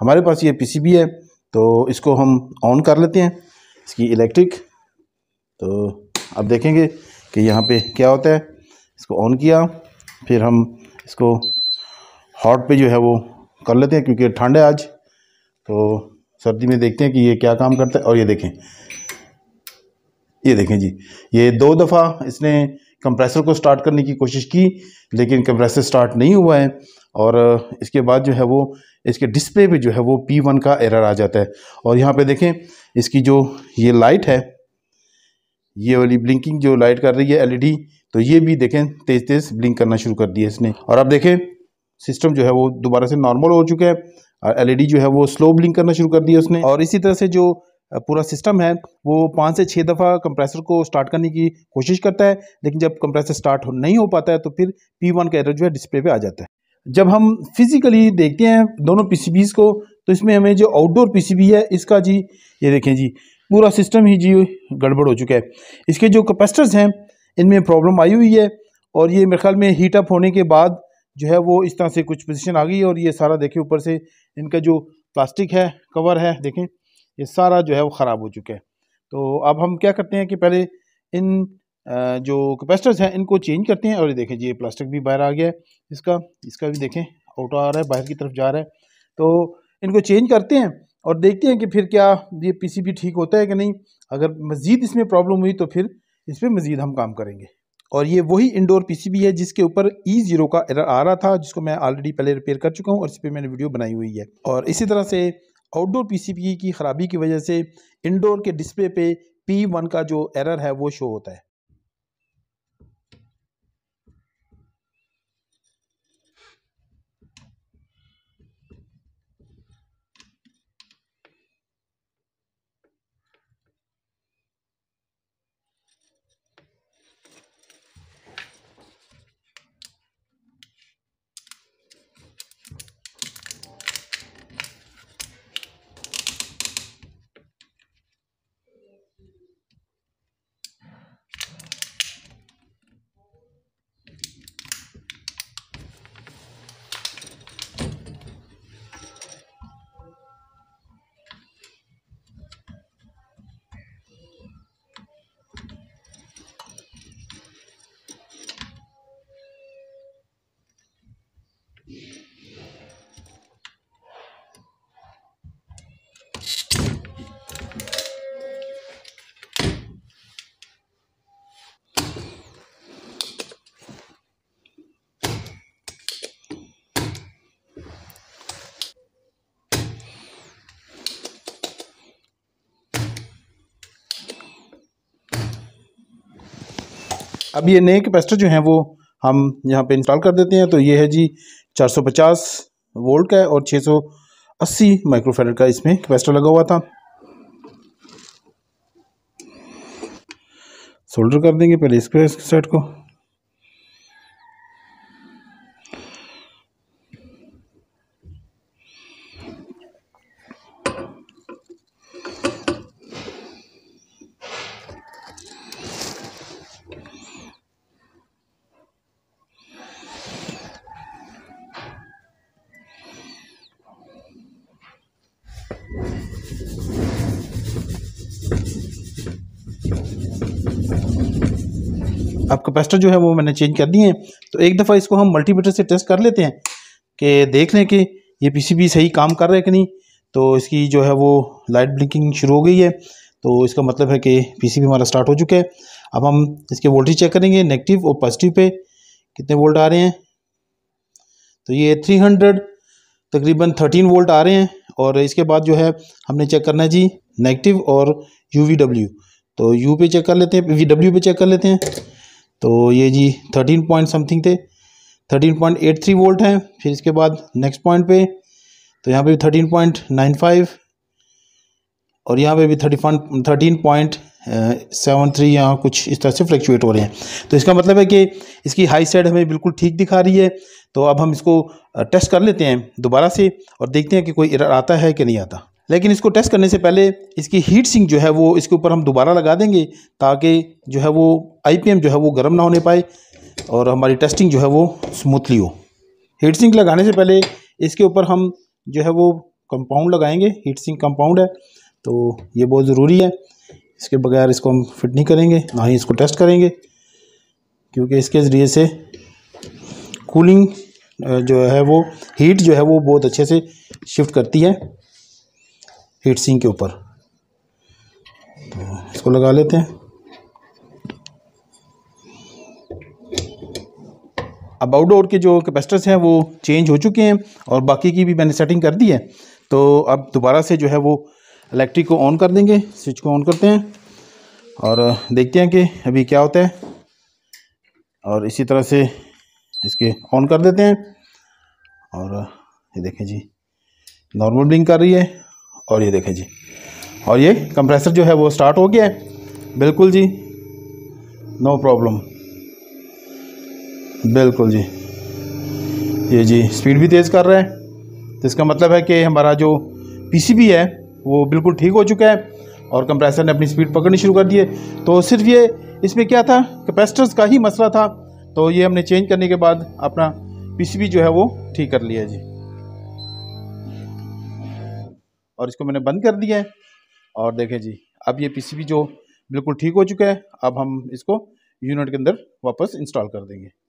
हमारे पास ये पीसीबी है तो इसको हम ऑन कर लेते हैं इसकी इलेक्ट्रिक तो अब देखेंगे कि यहाँ पे क्या होता है इसको ऑन किया फिर हम इसको हॉट पे जो है वो कर लेते हैं क्योंकि ठंड है आज तो सर्दी में देखते हैं कि ये क्या काम करता है और ये देखें ये देखें जी ये दो दफ़ा इसने कंप्रेसर को स्टार्ट करने की कोशिश की लेकिन कंप्रेसर स्टार्ट नहीं हुआ है और इसके बाद जो है वो इसके डिस्प्ले पे जो है वो पी वन का एरर आ जाता है और यहाँ पे देखें इसकी जो ये लाइट है ये वाली ब्लिंकिंग जो लाइट कर रही है एल तो ये भी देखें तेज़ तेज़ ब्लिंक करना शुरू कर दिया इसने और अब देखें सिस्टम जो है वो दोबारा से नॉर्मल हो चुका है और एलईडी जो है वो स्लो ब्लिंक करना शुरू कर दिया उसने और इसी तरह से जो पूरा सिस्टम है वो पाँच से छः दफ़ा कंप्रेसर को स्टार्ट करने की कोशिश करता है लेकिन जब कंप्रेसर स्टार्ट नहीं हो पाता है तो फिर पी वन का एरर जो है डिस्प्ले पे आ जाता है जब हम फिजिकली देखते हैं दोनों पी को तो इसमें हमें जो आउटडोर पी है इसका जी ये देखें जी पूरा सिस्टम ही जी गड़बड़ हो चुका है इसके जो कैपेसिटर्स हैं इनमें प्रॉब्लम आई हुई है और ये मेरे ख्याल में हीटअप होने के बाद जो है वो इस तरह से कुछ पोजिशन आ गई और ये सारा देखें ऊपर से इनका जो प्लास्टिक है कवर है देखें ये सारा जो है वो ख़राब हो चुका है तो अब हम क्या करते हैं कि पहले इन जो कैपेसिटर्स हैं इनको चेंज करते हैं और ये देखें जी ये प्लास्टिक भी बाहर आ गया है इसका इसका भी देखें आउट आ रहा है बाहर की तरफ जा रहा है तो इनको चेंज करते हैं और देखते हैं कि फिर क्या ये पीसीबी ठीक होता है कि नहीं अगर मज़ीद इसमें प्रॉब्लम हुई तो फिर इस पर मज़ीद हम काम करेंगे और ये वही इंडोर पीसीबी है जिसके ऊपर ई e ज़ीरो का एरर आ रहा था जिसको मैं ऑलरेडी पहले रिपेयर कर चुका हूँ और इस पर मैंने वीडियो बनाई हुई है और इसी तरह से आउटडोर पीसीबी की ख़राबी की वजह से इंडोर के डिस्प्ले पे पी वन का जो एरर है वो शो होता है अब ये नए कैपेसिटर जो हैं वो हम यहाँ पे इंस्टॉल कर देते हैं तो ये है जी 450 वोल्ट का है और 680 सौ का इसमें कैपेसिटर लगा हुआ था सोल्डर कर देंगे पहले इसके सेट को अब कैपेसिटर जो है वो मैंने चेंज कर दिए हैं तो एक दफ़ा इसको हम मल्टीमीटर से टेस्ट कर लेते हैं कि देख लें कि ये पीसीबी सही काम कर रहा है कि नहीं तो इसकी जो है वो लाइट ब्लिंकिंग शुरू हो गई है तो इसका मतलब है कि पीसीबी हमारा स्टार्ट हो चुका है अब हम इसके वोल्टेज चेक करेंगे नेगेटिव और पॉजिटिव पे कितने वोल्ट आ रहे हैं तो ये 300 तकरीबन 13 वोल्ट आ रहे हैं और इसके बाद जो है हमने चेक करना है जी नेगेटिव और यू तो यू पे चेक कर लेते हैं वी पे चेक कर लेते हैं तो ये जी थर्टीन पॉइंट समथिंग थे thirteen point eight three volt हैं फिर इसके बाद नेक्स्ट पॉइंट पे तो यहाँ पे भी थर्टीन पॉइंट नाइन फाइव और यहाँ पे भी thirty thirteen point seven three यहाँ कुछ इस तरह से फ्लक्चुएट हो रहे हैं तो इसका मतलब है कि इसकी हाई साइड हमें बिल्कुल ठीक दिखा रही है तो अब हम इसको टेस्ट uh, कर लेते हैं दोबारा से और देखते हैं कि कोई एरर आता है कि नहीं आता लेकिन इसको टेस्ट करने से पहले इसकी हीट सिंक जो है वो इसके ऊपर हम दोबारा लगा देंगे ताकि जो है वो आईपीएम जो है वो गर्म ना होने पाए और हमारी टेस्टिंग जो है वो स्मूथली हो हीट सिंक लगाने से पहले इसके ऊपर हम जो है वो कंपाउंड लगाएंगे हीट सिंक कंपाउंड है तो ये बहुत ज़रूरी है इसके बगैर इसको हम फिट नहीं करेंगे ना ही इसको टेस्ट करेंगे क्योंकि इसके ज़रिए से कूलिंग जो है वो हीट जो है वो बहुत अच्छे से शिफ्ट करती है हीट सिंक के ऊपर तो इसको लगा लेते हैं अब आउटडोर के जो कैपेसिटर्स हैं वो चेंज हो चुके हैं और बाकी की भी मैंने सेटिंग कर दी है तो अब दोबारा से जो है वो इलेक्ट्रिक को ऑन कर देंगे स्विच को ऑन करते हैं और uh, देखते हैं कि अभी क्या होता है और इसी तरह से इसके ऑन कर देते हैं और uh, ये देखें जी नॉर्मल ब्लिंक कर रही है और ये देखें जी और ये कंप्रेसर जो है वो स्टार्ट हो गया है बिल्कुल जी नो प्रॉब्लम बिल्कुल जी ये जी स्पीड भी तेज़ कर रहा है तो इसका मतलब है कि हमारा जो पीसीबी है वो बिल्कुल ठीक हो चुका है और कंप्रेसर ने अपनी स्पीड पकड़नी शुरू कर दी है तो सिर्फ ये इसमें क्या था कैपेसिटर्स का ही मसला था तो ये हमने चेंज करने के बाद अपना पीसीबी जो है वो ठीक कर लिया जी और इसको मैंने बंद कर दिया है और देखें जी अब ये पीसीबी जो बिल्कुल ठीक हो चुका है अब हम इसको यूनिट के अंदर वापस इंस्टॉल कर देंगे